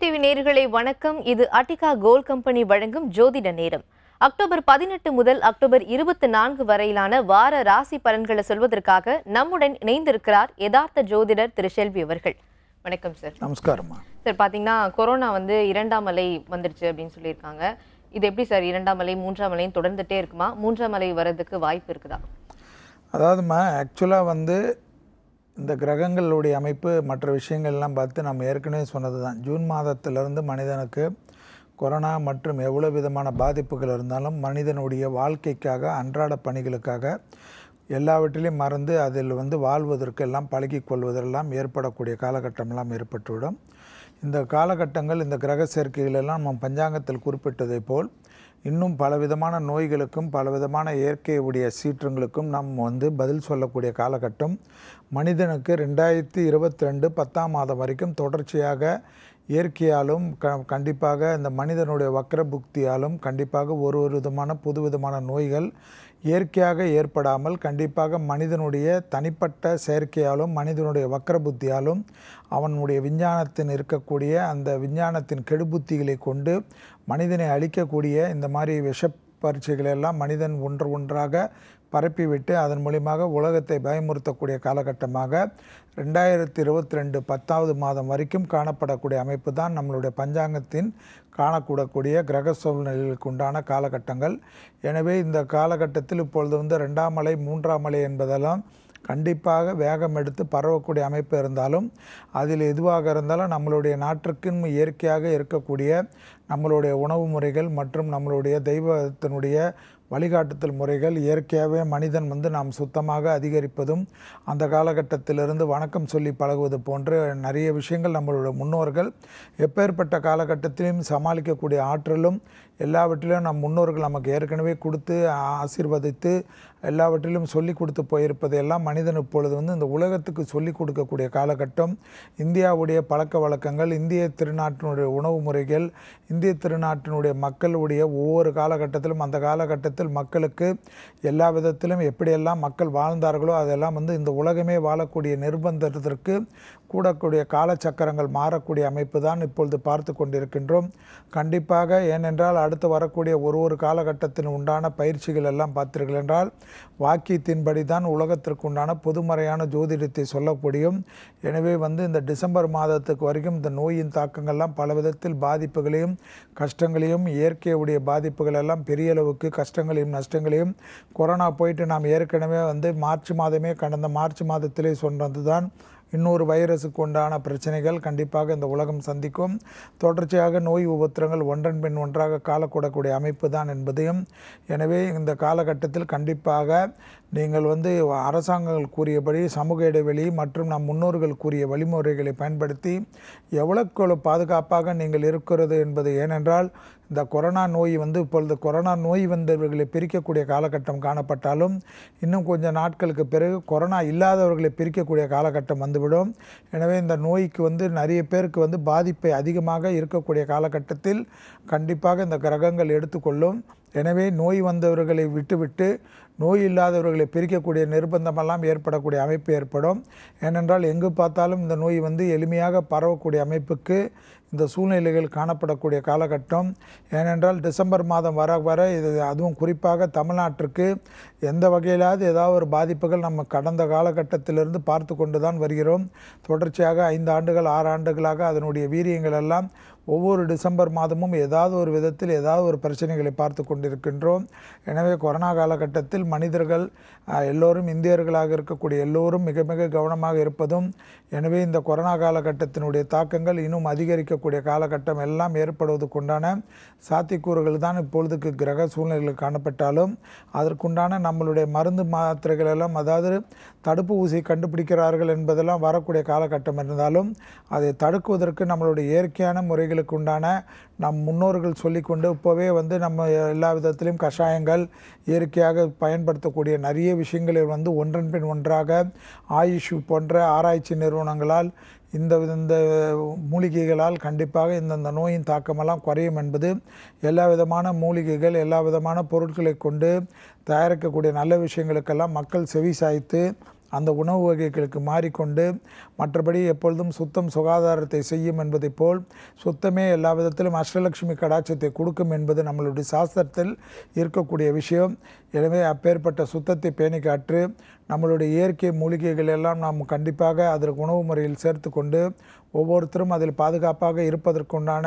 TV நேர்களை வணக்கம் இது அட்டிகா கோல் கம்பெனி வழங்கும் ஜோதிட நேரம் அக்டோபர் பதினெட்டு முதல் அக்டோபர் இருபத்தி நான்கு வரையிலான வார ராசி பலன்களை சொல்வதற்காக நம்முடன் இணைந்திருக்கிறார் யதார்த்த ஜோதிடர் திரு செல்வி அவர்கள் வணக்கம் சார் நமஸ்காரம் சார் பாத்தீங்கன்னா கொரோனா வந்து இரண்டாம் அலை வந்துருச்சு அப்படின்னு சொல்லியிருக்காங்க இது எப்படி சார் இரண்டாம் அலை மூன்றாம் அலையும் தொடர்ந்துட்டே இருக்குமா மூன்றாம் அலை வர்றதுக்கு வாய்ப்பு இருக்குதா அதாவதுமா ஆக்சுவலாக வந்து இந்த கிரகங்களுடைய அமைப்பு மற்ற விஷயங்கள்லாம் பார்த்து நம்ம ஏற்கனவே சொன்னது தான் ஜூன் மாதத்திலிருந்து மனிதனுக்கு கொரோனா மற்றும் எவ்வளோ விதமான பாதிப்புகள் இருந்தாலும் மனிதனுடைய வாழ்க்கைக்காக அன்றாட பணிகளுக்காக எல்லாவற்றிலையும் மறந்து அதில் வந்து வாழ்வதற்கு எல்லாம் பழகி கொள்வதெல்லாம் ஏற்படக்கூடிய காலகட்டமெல்லாம் ஏற்பட்டுவிடும் இந்த காலகட்டங்கள் இந்த கிரக சேர்க்கைகளெல்லாம் நம்ம பஞ்சாங்கத்தில் குறிப்பிட்டதை போல் இன்னும் பலவிதமான நோய்களுக்கும் பலவிதமான இயற்கையுடைய சீற்றங்களுக்கும் நாம் வந்து பதில் சொல்லக்கூடிய காலகட்டம் மனிதனுக்கு ரெண்டாயிரத்தி இருபத்தி ரெண்டு பத்தாம் மாதம் வரைக்கும் தொடர்ச்சியாக இயற்கையாலும் க கண்டிப்பாக இந்த மனிதனுடைய வக்கர புக்தியாலும் கண்டிப்பாக ஒரு ஒரு விதமான புது விதமான நோய்கள் இயற்கையாக ஏற்படாமல் கண்டிப்பாக மனிதனுடைய தனிப்பட்ட செயற்கையாலும் மனிதனுடைய வக்கர புத்தியாலும் அவனுடைய விஞ்ஞானத்தின் இருக்கக்கூடிய அந்த விஞ்ஞானத்தின் கெடுபுத்திகளை கொண்டு மனிதனை அழிக்கக்கூடிய இந்த மாதிரி விஷப் பரீட்சைகளை எல்லாம் மனிதன் ஒன்று ஒன்றாக பரப்பிவிட்டு அதன் மூலியமாக உலகத்தை பயமுறுத்தக்கூடிய காலகட்டமாக ரெண்டாயிரத்தி இருபத்தி ரெண்டு பத்தாவது மாதம் வரைக்கும் காணப்படக்கூடிய அமைப்பு தான் நம்மளுடைய பஞ்சாங்கத்தின் காணக்கூடக்கூடிய கிரக சூழ்நிலைகளுக்கு உண்டான காலகட்டங்கள் எனவே இந்த காலகட்டத்தில் இப்பொழுது வந்து ரெண்டாம் மலை மூன்றாம் மலை என்பதெல்லாம் கண்டிப்பாக வேகம் எடுத்து பரவக்கூடிய அமைப்பு இருந்தாலும் அதில் எதுவாக இருந்தாலும் நம்மளுடைய நாட்டிற்கும் இயற்கையாக இருக்கக்கூடிய நம்மளுடைய உணவு முறைகள் மற்றும் நம்மளுடைய தெய்வத்தினுடைய வழிகாட்டுதல் முறைகள் இயற்கையாகவே மனிதன் வந்து நாம் சுத்தமாக அதிகரிப்பதும் அந்த காலகட்டத்திலிருந்து வணக்கம் சொல்லி பழகுவது போன்று நிறைய விஷயங்கள் நம்மளுடைய முன்னோர்கள் எப்பேற்பட்ட காலகட்டத்திலையும் சமாளிக்கக்கூடிய ஆற்றலும் எல்லாவற்றிலும் நம் முன்னோர்கள் நமக்கு ஏற்கனவே கொடுத்து ஆசீர்வதித்து எல்லாவற்றிலும் சொல்லிக் கொடுத்து போயிருப்பதையெல்லாம் மனிதன் இப்பொழுது வந்து இந்த உலகத்துக்கு சொல்லிக் கொடுக்கக்கூடிய காலகட்டம் இந்தியாவுடைய பழக்க வழக்கங்கள் இந்திய திருநாட்டினுடைய உணவு முறைகள் இந்திய திருநாட்டினுடைய மக்களுடைய ஒவ்வொரு காலகட்டத்திலும் அந்த காலகட்டத்தில் மக்களுக்கு எல்லா விதத்திலும் எப்படியெல்லாம் மக்கள் வாழ்ந்தார்களோ அதெல்லாம் வந்து இந்த உலகமே வாழக்கூடிய நிர்பந்தத்திற்கு கூடக்கூடிய காலச்சக்கரங்கள் மாறக்கூடிய அமைப்பு தான் இப்பொழுது பார்த்து கொண்டிருக்கின்றோம் கண்டிப்பாக ஏனென்றால் அடுத்து வரக்கூடிய ஒரு ஒரு காலகட்டத்தின் உண்டான பயிற்சிகள் எல்லாம் பார்த்தீர்கள் என்றால் வாக்கியத்தின்படி தான் உலகத்திற்குண்டான பொதுமறையான ஜோதிடத்தை சொல்ல முடியும் எனவே வந்து இந்த டிசம்பர் மாதத்துக்கு வரைக்கும் இந்த நோயின் தாக்கங்கள்லாம் பல விதத்தில் பாதிப்புகளையும் கஷ்டங்களையும் இயற்கையுடைய பாதிப்புகள் எல்லாம் பெரிய அளவுக்கு கஷ்டங்களையும் நஷ்டங்களையும் கொரோனா போயிட்டு நாம் ஏற்கனவே வந்து மார்ச் மாதமே கடந்த மார்ச் மாதத்திலே சொன்னது தான் இன்னொரு வைரஸுக்கு உண்டான பிரச்சனைகள் கண்டிப்பாக இந்த உலகம் சந்திக்கும் தொடர்ச்சியாக நோய் உபத்திரங்கள் ஒன்றன் பின் ஒன்றாக காலக்கூடக்கூடிய அமைப்பு தான் என்பதையும் எனவே இந்த காலகட்டத்தில் கண்டிப்பாக நீங்கள் வந்து அரசாங்கங்கள் கூறியபடி சமூக இடைவெளி மற்றும் நம் முன்னோர்கள் கூறிய வழிமுறைகளை பயன்படுத்தி எவ்வளவு பாதுகாப்பாக நீங்கள் இருக்கிறது என்பது ஏனென்றால் இந்த கொரோனா நோய் வந்து இப்பொழுது கொரோனா நோய் வந்தவர்களை பிரிக்கக்கூடிய காலகட்டம் காணப்பட்டாலும் இன்னும் கொஞ்சம் நாட்களுக்கு பிறகு கொரோனா இல்லாதவர்களை பிரிக்கக்கூடிய காலகட்டம் வந்துவிடும் எனவே இந்த நோய்க்கு வந்து நிறைய பேருக்கு வந்து பாதிப்பை அதிகமாக இருக்கக்கூடிய காலகட்டத்தில் கண்டிப்பாக இந்த கிரகங்கள் எடுத்துக்கொள்ளும் எனவே நோய் வந்தவர்களை விட்டுவிட்டு நோய் இல்லாதவர்களை பிரிக்கக்கூடிய நிர்பந்தமெல்லாம் ஏற்படக்கூடிய அமைப்பு ஏற்படும் ஏனென்றால் எங்கு பார்த்தாலும் இந்த நோய் வந்து எளிமையாக பரவக்கூடிய அமைப்புக்கு இந்த சூழ்நிலைகள் காணப்படக்கூடிய காலகட்டம் ஏனென்றால் டிசம்பர் மாதம் வர வர இது அதுவும் குறிப்பாக தமிழ்நாட்டிற்கு எந்த வகையிலாவது ஏதாவது ஒரு பாதிப்புகள் நம்ம கடந்த காலகட்டத்திலிருந்து பார்த்து கொண்டு தான் வருகிறோம் தொடர்ச்சியாக ஐந்து ஆண்டுகள் ஆறு ஆண்டுகளாக அதனுடைய வீரியங்கள் எல்லாம் ஒவ்வொரு டிசம்பர் மாதமும் ஏதாவது ஒரு விதத்தில் ஏதாவது ஒரு பிரச்சனைகளை பார்த்து கொண்டிருக்கின்றோம் எனவே கொரோனா காலகட்டத்தில் மனிதர்கள் எல்லோரும் இந்தியர்களாக இருக்கக்கூடிய எல்லோரும் மிக மிக கவனமாக இருப்பதும் எனவே இந்த கொரோனா காலகட்டத்தினுடைய தாக்கங்கள் இன்னும் அதிகரிக்கக்கூடிய காலகட்டம் எல்லாம் ஏற்படுவதற்குண்டான சாத்தியக்கூறுகள் தான் இப்பொழுதுக்கு கிரக சூழ்நிலைகள் காணப்பட்டாலும் அதற்குண்டான நம்மளுடைய மருந்து மாத்திரைகள் எல்லாம் அதாவது தடுப்பு ஊசி கண்டுபிடிக்கிறார்கள் என்பதெல்லாம் வரக்கூடிய காலகட்டம் இருந்தாலும் அதை தடுக்குவதற்கு நம்மளுடைய இயற்கையான முறைகள் நோய்களுக்கு உண்டான நம் முன்னோர்கள் சொல்லிக்கொண்டு இப்போவே வந்து நம்ம எல்லா விதத்திலையும் கஷாயங்கள் இயற்கையாக பயன்படுத்தக்கூடிய நிறைய விஷயங்களை வந்து ஒன்றன் பின் ஒன்றாக ஆயுஷ் போன்ற ஆராய்ச்சி நிறுவனங்களால் இந்த இந்த மூலிகைகளால் கண்டிப்பாக இந்தந்த நோயின் தாக்கமெல்லாம் குறையும் என்பது எல்லா விதமான மூலிகைகள் எல்லா விதமான பொருட்களை கொண்டு தயாரிக்கக்கூடிய நல்ல விஷயங்களுக்கெல்லாம் மக்கள் செவி சாய்த்து அந்த உணவு வகைகளுக்கு மாறிக்கொண்டு மற்றபடி எப்பொழுதும் சுத்தம் சுகாதாரத்தை செய்யும் என்பதைப் போல் சுத்தமே எல்லா விதத்திலும் அஷ்டலட்சுமி கடாட்சத்தை கொடுக்கும் என்பது நம்மளுடைய சாஸ்திரத்தில் இருக்கக்கூடிய விஷயம் எனவே அப்பேற்பட்ட சுத்தத்தை பேணிக்காற்று நம்மளுடைய இயற்கை மூலிகைகள் எல்லாம் நாம் கண்டிப்பாக அதற்கு உணவு முறையில் சேர்த்து கொண்டு ஒவ்வொருத்தரும் அதில் பாதுகாப்பாக இருப்பதற்குண்டான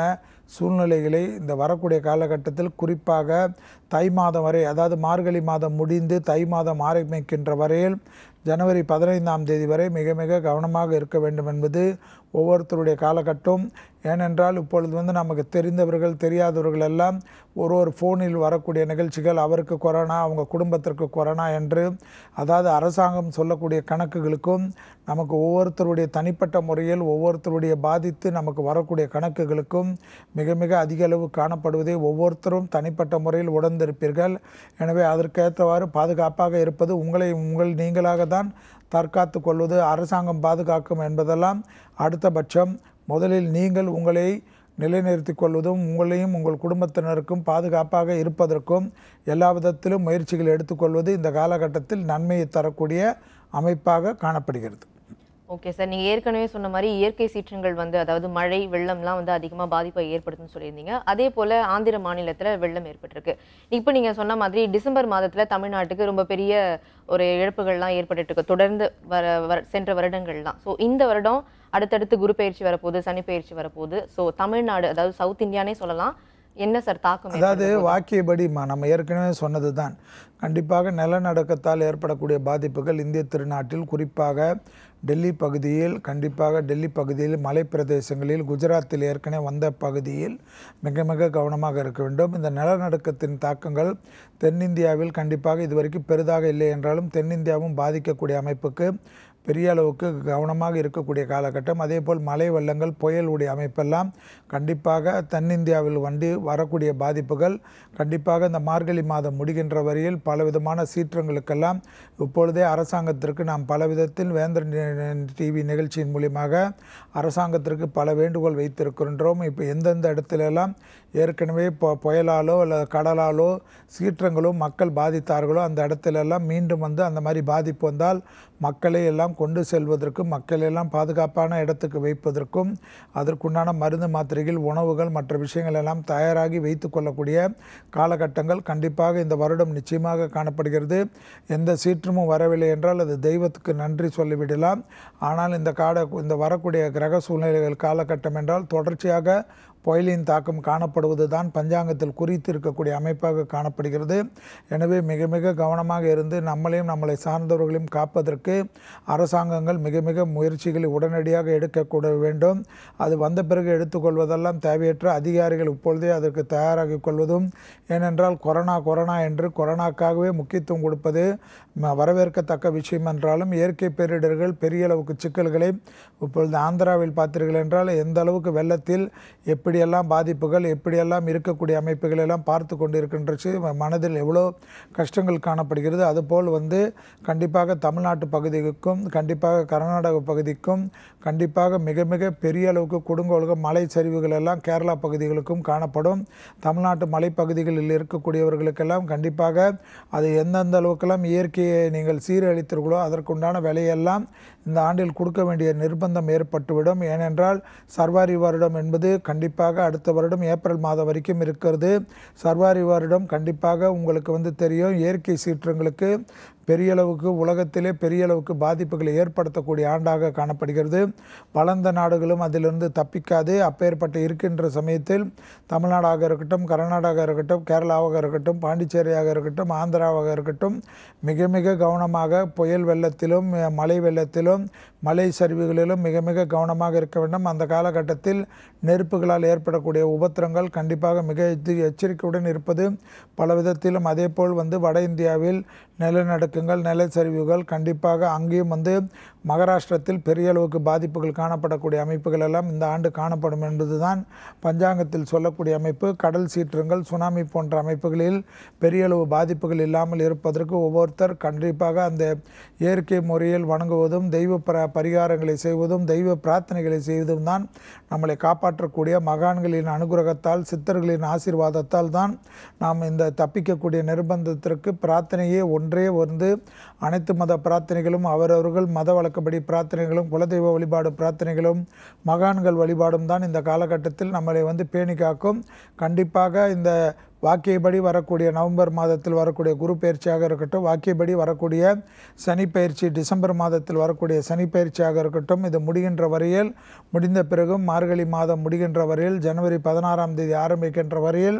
சூழ்நிலைகளை இந்த வரக்கூடிய காலகட்டத்தில் குறிப்பாக தை மாதம் வரை அதாவது மார்கழி மாதம் முடிந்து தை மாதம் ஆரம்பிக்கின்ற வரையில் ஜனவரி பதினைந்தாம் தேதி வரை மிக மிக கவனமாக இருக்க வேண்டும் என்பது ஒவ்வொருத்தருடைய காலகட்டம் ஏனென்றால் இப்பொழுது வந்து நமக்கு தெரிந்தவர்கள் தெரியாதவர்கள் எல்லாம் ஒரு ஒரு ஃபோனில் வரக்கூடிய நிகழ்ச்சிகள் அவருக்கு கொரோனா அவங்க குடும்பத்திற்கு கொரோனா என்று அதாவது அரசாங்கம் சொல்லக்கூடிய கணக்குகளுக்கும் நமக்கு ஒவ்வொருத்தருடைய தனிப்பட்ட முறையில் ஒவ்வொருத்தருடைய பாதித்து நமக்கு வரக்கூடிய கணக்குகளுக்கும் மிக மிக அதிக அளவு காணப்படுவதை ஒவ்வொருத்தரும் தனிப்பட்ட முறையில் உடந்திருப்பீர்கள் எனவே அதற்கேற்றவாறு பாதுகாப்பாக இருப்பது உங்களை உங்கள் நீங்களாக தான் தற்காத்து கொள்வது அரசாங்கம் பாதுகாக்கும் என்பதெல்லாம் அடுத்த பட்சம் முதலில் நீங்கள் உங்களை நிலைநிறுத்திக் கொள்வதும் உங்களையும் உங்கள் குடும்பத்தினருக்கும் பாதுகாப்பாக இருப்பதற்கும் எல்லா விதத்திலும் முயற்சிகள் எடுத்துக்கொள்வது இந்த காலகட்டத்தில் நன்மையை தரக்கூடிய அமைப்பாக காணப்படுகிறது ஓகே சார் நீங்கள் ஏற்கனவே சொன்ன மாதிரி இயற்கை சீற்றங்கள் வந்து அதாவது மழை வெள்ளம்லாம் வந்து அதிகமாக பாதிப்பை ஏற்படுத்தும்னு சொல்லியிருந்தீங்க அதே போல் ஆந்திர மாநிலத்தில் வெள்ளம் ஏற்பட்டிருக்கு இப்போ நீங்கள் சொன்ன மாதிரி டிசம்பர் மாதத்தில் தமிழ்நாட்டுக்கு ரொம்ப பெரிய ஒரு இழப்புகள்லாம் ஏற்பட்டுருக்கு தொடர்ந்து வர வர சென்ற வருடங்கள்லாம் ஸோ இந்த வருடம் அடுத்தடுத்து குரு பயிற்சி வரப்போகுது சனி பயிற்சி வரப்போகுது ஸோ தமிழ்நாடு அதாவது சவுத் இந்தியானே சொல்லலாம் என்ன சார் தாக்கம் அதாவது வாக்கியபடி நம்ம ஏற்கனவே சொன்னது தான் கண்டிப்பாக நிலநடுக்கத்தால் ஏற்படக்கூடிய பாதிப்புகள் இந்திய திருநாட்டில் குறிப்பாக டெல்லி பகுதியில் கண்டிப்பாக டெல்லி பகுதியில் மலைப்பிரதேசங்களில் குஜராத்தில் ஏற்கனவே வந்த பகுதியில் மிக மிக கவனமாக இருக்க வேண்டும் இந்த நிலநடுக்கத்தின் தாக்கங்கள் தென்னிந்தியாவில் கண்டிப்பாக இதுவரைக்கும் பெரிதாக இல்லை என்றாலும் தென்னிந்தியாவும் பாதிக்கக்கூடிய அமைப்புக்கு பெரிய அளவுக்கு கவனமாக இருக்கக்கூடிய காலகட்டம் அதே போல் மலை வெள்ளங்கள் புயலுடைய அமைப்பெல்லாம் கண்டிப்பாக தென்னிந்தியாவில் வண்டி வரக்கூடிய பாதிப்புகள் கண்டிப்பாக இந்த மார்கழி மாதம் முடிகின்ற வரையில் பலவிதமான சீற்றங்களுக்கெல்லாம் இப்பொழுதே அரசாங்கத்திற்கு நாம் பல விதத்தில் வேந்தர் டிவி நிகழ்ச்சியின் மூலியமாக அரசாங்கத்திற்கு பல வேண்டுகோள் வைத்திருக்கின்றோம் இப்போ எந்தெந்த எல்லாம் ஏற்கனவே இப்போ புயலாலோ இல்லை கடலாலோ சீற்றங்களோ மக்கள் பாதித்தார்களோ அந்த இடத்துலலாம் மீண்டும் வந்து அந்த மாதிரி பாதிப்பு வந்தால் மக்களை எல்லாம் கொண்டு செல்வதற்கும் மக்களை எல்லாம் பாதுகாப்பான இடத்துக்கு வைப்பதற்கும் அதற்குண்டான மருந்து மாத்திரைகள் உணவுகள் மற்ற விஷயங்கள் எல்லாம் தயாராகி வைத்து கொள்ளக்கூடிய காலகட்டங்கள் கண்டிப்பாக இந்த வருடம் நிச்சயமாக காணப்படுகிறது எந்த சீற்றமும் வரவில்லை என்றால் அது தெய்வத்துக்கு நன்றி சொல்லிவிடலாம் ஆனால் இந்த காட இந்த வரக்கூடிய கிரக சூழ்நிலைகள் காலகட்டம் என்றால் தொடர்ச்சியாக புயலின் தாக்கம் காணப்படுவது தான் பஞ்சாங்கத்தில் குறித்து இருக்கக்கூடிய அமைப்பாக காணப்படுகிறது எனவே மிக மிக கவனமாக இருந்து நம்மளையும் நம்மளை சார்ந்தவர்களையும் காப்பதற்கு அரசாங்கங்கள் மிக மிக முயற்சிகளை உடனடியாக எடுக்கக்கூட வேண்டும் அது வந்த பிறகு எடுத்துக்கொள்வதெல்லாம் தேவையற்ற அதிகாரிகள் இப்பொழுதே அதற்கு தயாராகி கொள்வதும் ஏனென்றால் கொரோனா கொரோனா என்று கொரோனாக்காகவே முக்கியத்துவம் கொடுப்பது வரவேற்கத்தக்க விஷயம் என்றாலும் இயற்கை பேரிடர்கள் பெரிய அளவுக்கு சிக்கல்களை இப்பொழுது ஆந்திராவில் பார்த்தீர்கள் என்றால் எந்த அளவுக்கு வெள்ளத்தில் எப்படி எப்படியெல்லாம் பாதிப்புகள் எப்படியெல்லாம் இருக்கக்கூடிய அமைப்புகளெல்லாம் பார்த்து கொண்டு இருக்கின்றச்சு மனதில் எவ்வளோ கஷ்டங்கள் காணப்படுகிறது அதுபோல் வந்து கண்டிப்பாக தமிழ்நாட்டு பகுதிக்கும் கண்டிப்பாக கர்நாடக பகுதிக்கும் கண்டிப்பாக மிக மிக பெரிய அளவுக்கு கொடுங்கோல்கள் மலை சரிவுகள் எல்லாம் கேரளா பகுதிகளுக்கும் காணப்படும் தமிழ்நாட்டு மலைப்பகுதிகளில் இருக்கக்கூடியவர்களுக்கெல்லாம் கண்டிப்பாக அது எந்தெந்த அளவுக்கெல்லாம் இயற்கையை நீங்கள் சீரழித்தீர்களோ அதற்குண்டான விலையெல்லாம் இந்த ஆண்டில் கொடுக்க வேண்டிய நிர்பந்தம் ஏற்பட்டுவிடும் ஏனென்றால் சர்வாரி வருடம் என்பது கண்டிப்பாக கண்டிப்பாக அடுத்த வருடம் ஏப்ரல் மாதம் வரைக்கும் இருக்கிறது சர்வாரி வருடம் கண்டிப்பாக உங்களுக்கு வந்து தெரியும் இயற்கை சீற்றங்களுக்கு பெரியளவுக்கு உலகத்திலே பெரிய அளவுக்கு பாதிப்புகளை ஏற்படுத்தக்கூடிய ஆண்டாக காணப்படுகிறது வளர்ந்த நாடுகளும் அதிலிருந்து தப்பிக்காது அப்பேற்பட்ட இருக்கின்ற சமயத்தில் தமிழ்நாடாக இருக்கட்டும் கர்நாடகாக இருக்கட்டும் கேரளாவாக இருக்கட்டும் பாண்டிச்சேரியாக இருக்கட்டும் ஆந்திராவாக இருக்கட்டும் மிக மிக கவனமாக புயல் வெள்ளத்திலும் மழை வெள்ளத்திலும் மலை சரிவுகளிலும் மிக மிக கவனமாக இருக்க வேண்டும் அந்த காலகட்டத்தில் நெருப்புகளால் ஏற்படக்கூடிய உபத்திரங்கள் கண்டிப்பாக மிக எச்சரிக்கையுடன் இருப்பது பல விதத்திலும் அதேபோல் வந்து வட இந்தியாவில் நிலநடுக்க நிலநடுக்கங்கள் நிலச்சரிவுகள் கண்டிப்பாக அங்கேயும் வந்து மகாராஷ்டிரத்தில் பெரிய அளவுக்கு பாதிப்புகள் காணப்படக்கூடிய அமைப்புகள் எல்லாம் இந்த ஆண்டு காணப்படும் என்பதுதான் பஞ்சாங்கத்தில் சொல்லக்கூடிய அமைப்பு கடல் சீற்றங்கள் சுனாமி போன்ற அமைப்புகளில் பெரிய அளவு பாதிப்புகள் இல்லாமல் இருப்பதற்கு ஒவ்வொருத்தர் கண்டிப்பாக அந்த இயற்கை முறையில் வணங்குவதும் தெய்வ பர பரிகாரங்களை செய்வதும் தெய்வ பிரார்த்தனைகளை செய்வதும் தான் நம்மளை காப்பாற்றக்கூடிய மகான்களின் அனுகிரகத்தால் சித்தர்களின் ஆசீர்வாதத்தால் தான் நாம் இந்த தப்பிக்கக்கூடிய நிர்பந்தத்திற்கு பிரார்த்தனையே ஒன்றே வந்து அனைத்து மத பிரார்த்தனைகளும் அவரவர்கள் மத வழக்கு வழக்கப்படி பிரார்த்தனைகளும் குலதெய்வ வழிபாடு பிரார்த்தனைகளும் மகான்கள் வழிபாடும் தான் இந்த காலகட்டத்தில் நம்மளை வந்து பேணி காக்கும் கண்டிப்பாக இந்த வாக்கியப்படி வரக்கூடிய நவம்பர் மாதத்தில் வரக்கூடிய குரு பயிற்சியாக இருக்கட்டும் வாக்கியப்படி வரக்கூடிய சனி பயிற்சி டிசம்பர் மாதத்தில் வரக்கூடிய சனி பயிற்சியாக இருக்கட்டும் இது முடிகின்ற வரையில் முடிந்த பிறகும் மார்கழி மாதம் முடிகின்ற வரையில் ஜனவரி பதினாறாம் தேதி ஆரம்பிக்கின்ற வரையில்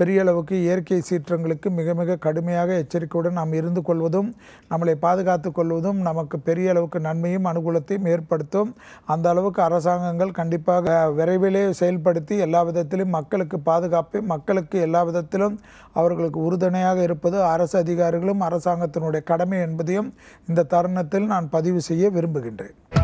பெரிய அளவுக்கு இயற்கை சீற்றங்களுக்கு மிக மிக கடுமையாக எச்சரிக்கையுடன் நாம் இருந்து கொள்வதும் நம்மளை பாதுகாத்து கொள்வதும் நமக்கு பெரிய அளவுக்கு நன்மையும் அனுகூலத்தையும் ஏற்படுத்தும் அந்த அளவுக்கு அரசாங்கங்கள் கண்டிப்பாக விரைவிலே செயல்படுத்தி எல்லா விதத்திலும் மக்களுக்கு பாதுகாப்பை மக்களுக்கு எல்லா வித விதத்திலும் அவர்களுக்கு உறுதுணையாக இருப்பது அரசு அதிகாரிகளும் அரசாங்கத்தினுடைய கடமை என்பதையும் இந்த தருணத்தில் நான் பதிவு செய்ய விரும்புகின்றேன்